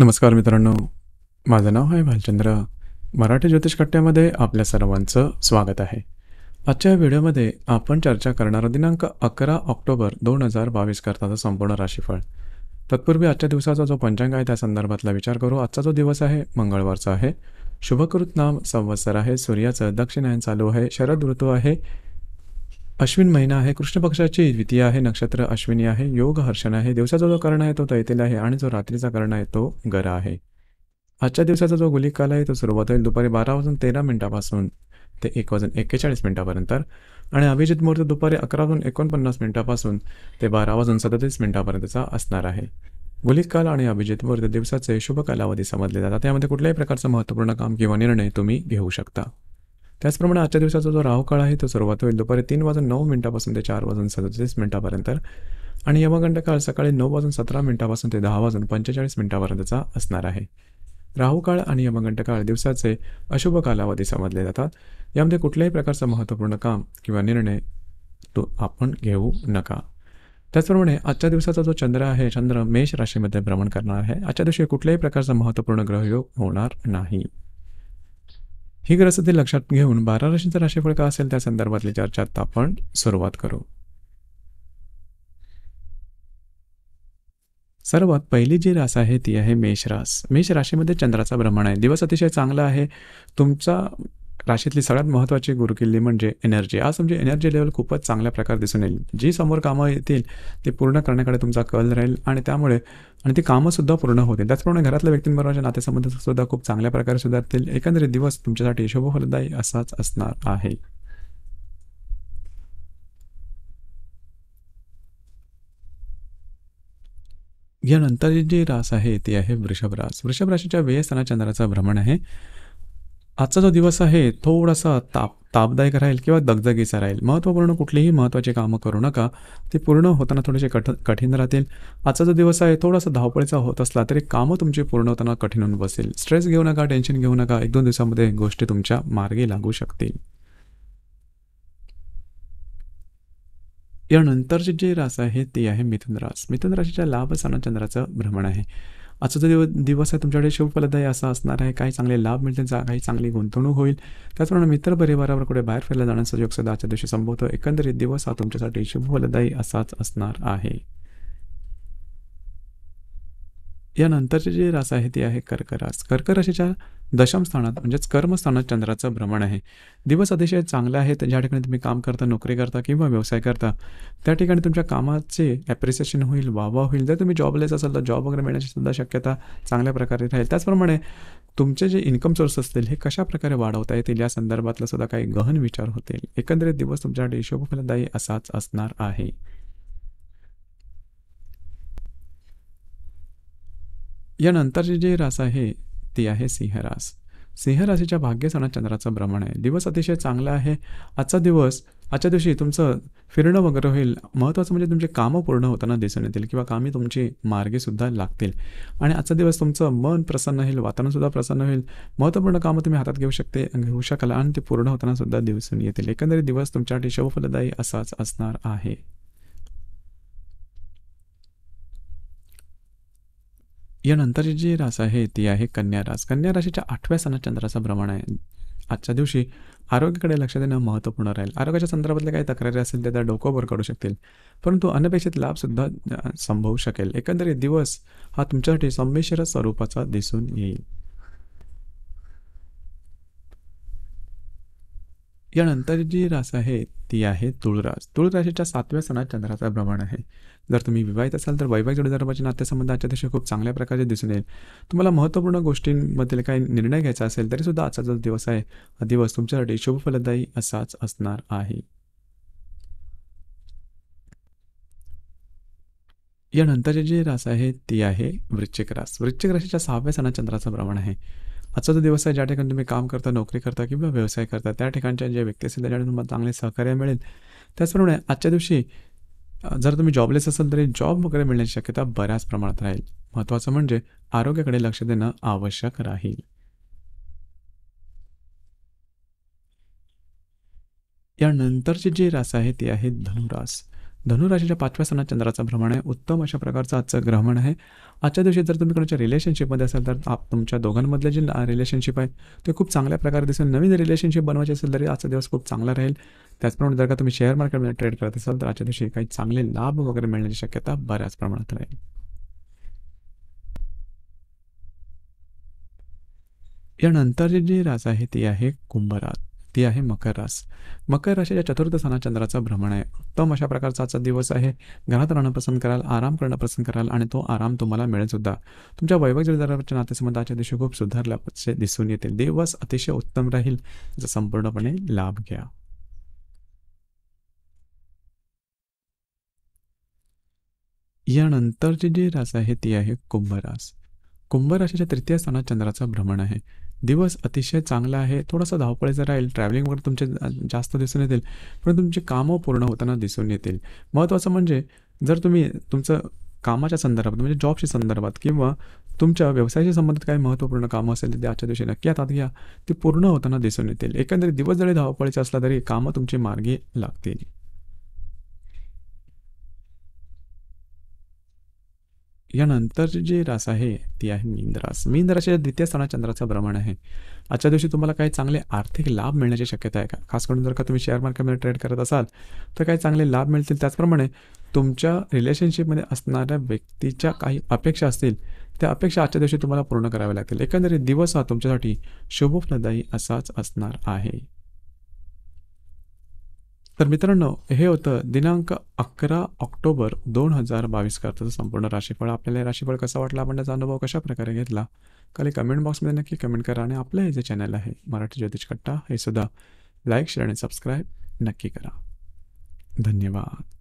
नमस्कार मित्रांनो माझं नाव आहे भालचंद्र मराठी ज्योतिष कट्ट्यामध्ये आपल्या सर्वांचं स्वागत आहे आजच्या व्हिडिओमध्ये आपण चर्चा करणारा दिनांक अकरा ऑक्टोबर दोन हजार बावीस करताचं संपूर्ण राशीफळ तत्पूर्वी आजच्या दिवसाचा जो पंचांग आहे त्या संदर्भातला विचार करू आजचा जो दिवस आहे मंगळवारचा आहे शुभकृत नाम संवत्सर आहे सूर्याचं दक्षिणायन चालू आहे शरद ऋतू आहे अश्विन महिना आहे कृष्ण पक्षाची द्वितीय आहे नक्षत्र अश्विनी आहे योग हर्षण आहे दिवसाचा जो कर्ण आहे तो तैतेला आहे आणि जो रात्रीचा कर्ण आहे तो गरा आहे आजच्या दिवसाचा जो गुलिक काल आहे तो सुरुवात होईल दुपारी बारा वाजून तेरा मिनिटापासून ते एक वाजून एक्केचाळीस मिनिटापर्यंत आणि अभिजित मुहूर्त दुपारी अकरा वाजून एकोणपन्नास मिनिटापासून ते बारा वाजून सदतीस मिनिटापर्यंतचा असणार आहे गुलिक काल आणि अभिजित मुहूर्त दिवसाचे शुभ कालावधी समजले जातात त्यामध्ये कुठल्याही प्रकारचं महत्त्वपूर्ण काम किंवा निर्णय तुम्ही घेऊ शकता त्याचप्रमाणे आजच्या दिवसाचा जो राहू काळ आहे तो सुरुवात होईल दुपारी तीन वाजून नऊ मिनिटापासून ते चार वाजून सदतीस मिनिटापर्यंत आणि यमगंड काळ सकाळी नऊ वाजून सतरा मिनिटापासून ते दहा वाजून पंचेचाळीस मिनिटापर्यंतचा असणार आहे राहुकाळ आणि यमगंड काळ दिवसाचे अशुभ कालावधी समजले जातात यामध्ये कुठल्याही प्रकारचं महत्त्वपूर्ण काम किंवा निर्णय तो आपण घेऊ नका त्याचप्रमाणे आजच्या दिवसाचा जो चंद्र आहे चंद्र मेष राशीमध्ये भ्रमण करणार आहे आजच्या दिवशी कुठल्याही प्रकारचा महत्त्वपूर्ण ग्रहयोग होणार नाही ही ग्रहस्थिती लक्षात घेऊन बारा राशींचं राशीफळ का असेल त्या संदर्भातली चर्चा आता आपण सुरुवात करू सर्वात पहिली जी रास आहे ती आहे मेष रास मेष राशीमध्ये चंद्राचा भ्रमण आहे दिवस अतिशय चांगला आहे तुमचा राशीतली सगळ्यात महत्वाची गुरुकिल्ली म्हणजे एनर्जी आज म्हणजे एनर्जी लेवल खूपच चांगल्या प्रकारे दिसून येईल जी समोर कामं येतील ते पूर्ण करण्याकडे तुमचा कल राहील आणि त्यामुळे आणि ती कामंसुद्धा पूर्ण होतील त्याचप्रमाणे घरातल्या व्यक्तींबरोबरच्या नातेसंबंध सुद्धा खूप चांगल्या प्रकारे सुधारतील एकंदरीत दिवस तुमच्यासाठी शुभफलदायी असाच असणार आहे यानंतर जी रास आहे ती आहे वृषभ रास वृषभ राशीच्या त्यांना चंद्राचं भ्रमण आहे आजचा जो दिवस आहे थोडासा ताप तापदायक राहील किंवा दगदगीचा राहील महत्त्वपूर्ण कुठलीही महत्त्वाची कामं करू नका ते पूर्ण होताना थोडेसे कठ कठीण राहतील आजचा जो दिवस आहे थोडासा धावपळीचा होत असला तरी कामं तुमची पूर्ण होताना कठीण होऊन बसेल स्ट्रेस घेऊ नका टेन्शन घेऊ नका एक दोन दिवसामध्ये गोष्टी तुमच्या मार्गी लागू शकतील यानंतरची जी रास आहे ती आहे मिथुन रास मिथुन राशीच्या लाभ चंद्राचं भ्रमण आहे आजचा जो दिवस आहे तुमच्याकडे शुभफलदायी असा असणार आहे काही चांगले लाभ मिळतील जा काही चांगली गुंतवणूक होईल त्याचप्रमाणे मित्र परिवारावर कुठे बाहेर फिरायला जाण्याचा योग सुद्धा आजच्या दिवशी संभवतो एकंदरीत दिवस हा तुमच्यासाठी फलदायी असाच असणार आहे यानंतरचे जे रास आहे ते आहे कर्क रास कर्क राशीच्या म्हणजेच कर्मस्थानात चंद्राचं भ्रमण आहे दिवस अतिशय चांगले आहेत ज्या ठिकाणी तुम्ही काम करता नोकरी करता किंवा व्यवसाय करता त्या ठिकाणी तुमच्या कामाचे ॲप्रिसिएशन होईल वावा होईल जर तुम्ही जॉबलेस असाल तर जॉब वगैरे मिळण्याची सुद्धा शक्यता चांगल्या प्रकारे राहील त्याचप्रमाणे तुमचे जे इन्कम सोर्स असतील हे कशा प्रकारे वाढवता येतील या संदर्भातला सुद्धा काही गहन विचार होतील एकंदरीत दिवस तुमच्यासाठी यशोफलदायी असाच असणार आहे यानंतरचे जे रास आहे ती आहे सिंहरास सिंहराशीच्या भाग्यसणात चंद्राचं भ्रमण आहे दिवस अतिशय चांगला आहे आजचा दिवस आजच्या दिवशी तुमचं फिरणं वगैरे होईल महत्त्वाचं म्हणजे तुमचे कामं पूर्ण होताना दिसून येतील किंवा कामे तुमची मार्गेसुद्धा लागतील आणि आजचा दिवस तुमचं मन प्रसन्न होईल वातावरणसुद्धा प्रसन्न होईल महत्त्वपूर्ण कामं तुम्ही हातात घेऊ शकते घेऊ शकाल आणि ते पूर्ण होतानासुद्धा दिसून येतील एकंदरीत दिवस तुमच्यासाठी शुभफलदायी असाच असणार आहे यानंतरची जी रास आहे ती आहे कन्या रास कन्या राशीच्या आठव्या स्थानात चंद्राचं भ्रमण आहे आजच्या दिवशी आरोग्याकडे लक्ष देणं महत्त्वपूर्ण राहील आरोग्याच्या संदर्भातल्या काही तक्रारी असतील त्या त्या डोकोवर काढू शकतील परंतु अनपेक्षित लाभसुद्धा संभवू शकेल एकंदरीत दिवस हा तुमच्यासाठी संमिश्र स्वरूपाचा दिसून येईल यानंतर जी रास आहे ती आहे तुळरास तुळ सातव्या सणात चंद्राचा भ्रमण आहे जर तुम्ही विवाहित असाल तर वैवाहिक नात्यासंबंध आजच्या दिवशी खूप चांगल्या प्रकारचे दिसून येईल तुम्हाला महत्त्वपूर्ण गोष्टींमधील काही निर्णय घ्यायचा असेल तरी सुद्धा आजचा जो दिवस आहे हा दिवस तुमच्यासाठी शुभफलदायी असाच असणार आहे यानंतरची जी रास आहे ती आहे वृश्चिक रास वृश्चिक राशीच्या सहाव्या सणात चंद्राचं भ्रमण आहे आजचा जो दिवस आहे ज्या ठिकाणी तुम्ही काम करता नोकरी करता किंवा व्यवसाय करता त्या ठिकाणच्या ज्या व्यक्ती असतील त्याच्याकडे तुम्हाला चांगले सहकार्य मिळेल त्याचप्रमाणे आजच्या दिवशी जर तुम्ही जॉबलेस असाल तरी जॉब वगैरे मिळण्याची शक्यता बऱ्याच प्रमाणात राहील महत्त्वाचं म्हणजे आरोग्याकडे लक्ष देणं आवश्यक राहील यानंतरची जी रास आहे ती आहे धनुरास धनुराशीच्या पाचव्या सणात चंद्राचं भ्रमण आहे उत्तम अशा प्रकारचं आजचं ग्रहण आहे आजच्या दिवशी जर तुम्ही कोणाच्या रिलेशनशिपमध्ये असाल तर आप तुमच्या दोघांमधले जे रिलेशनशिप आहे ते खूप चांगल्या प्रकारे दिसेल नवीन रिलेशनशिप बनवायची असेल तरी आजचा दिवस खूप चांगला राहील त्याचप्रमाणे जर का तुम्ही शेअर मार्केटमध्ये ट्रेड करत असाल तर आजच्या दिवशी काही चांगले लाभ वगैरे मिळण्याची शक्यता बऱ्याच प्रमाणात राहील यानंतरची जी रास आहे ती आहे कुंभरात ती आहे मकर रास मकर राशीच्या चतुर्थ स्थानात चंद्राचा भ्रमण आहे उत्तम अशा प्रकारचा आजचा दिवस आहे घरात राहणं पसंत कराल आराम करणं पसंत कराल आणि तो आराम तुम्हाला मिळेल सुद्धा तुमच्या वैवाहिक जोडीदाराच्या नातेसंबंधाच्या दिवशी खूप सुधारल्याचे दिसून येतील दिवस अतिशय उत्तम राहील त्याचा संपूर्णपणे लाभ घ्या यानंतरची जी रास आहे ती आहे कुंभ रास कुंभ राशीच्या तृतीय स्थानात चंद्राचा भ्रमण आहे दिवस अतिशय चांगला आहे थोडासा धावपळीचा राहील ट्रॅव्हलिंगवर वगैरे तुमचे जास्त दिसून येतील पण तुमचे कामं पूर्ण होताना दिसून येतील महत्त्वाचं म्हणजे जर तुम्ही तुमचं कामाच्या संदर्भात म्हणजे जॉबच्या संदर्भात किंवा तुमच्या व्यवसायाशी संबंधित काही महत्त्वपूर्ण कामं असेल ते आजच्या दिवशी नक्की हातात घ्या ते पूर्ण होताना दिसून येतील एकंदरीत दिवस जरी धावपळीचे असला तरी कामं तुमची मार्गी लागतील यानंतरची जी रास आहे ती आहे मीन रास मीन राशीच्या द्वितीय स्थानात चंद्राचं भ्रमण आहे आजच्या दिवशी तुम्हाला काही चांगले आर्थिक लाभ मिळण्याची शक्यता आहे का खास करून जर का तुम्ही शेअर मार्केटमध्ये ट्रेड करत असाल तर काही चांगले लाभ मिळतील त्याचप्रमाणे तुमच्या रिलेशनशिपमध्ये असणाऱ्या व्यक्तीच्या काही अपेक्षा असतील त्या अपेक्षा आजच्या दिवशी तुम्हाला पूर्ण कराव्या लागतील एकंदरीत दिवस हा तुमच्यासाठी शुभफलदायी असाच असणार आहे तर मित्रांनो हे होतं दिनांक अकरा ऑक्टोबर दोन हजार बावीस करताचं संपूर्ण राशीफळ आपल्याला राशीफळ कसा वाटला आपण त्याचा अनुभव कशा प्रकारे घेतला खाली कमेंट बॉक्समध्ये नक्की कमेंट करा आणि आपलं हे जे चॅनल आहे मराठी ज्योतिष कट्टा हे सुद्धा लाईक शेअर आणि सबस्क्राईब नक्की करा धन्यवाद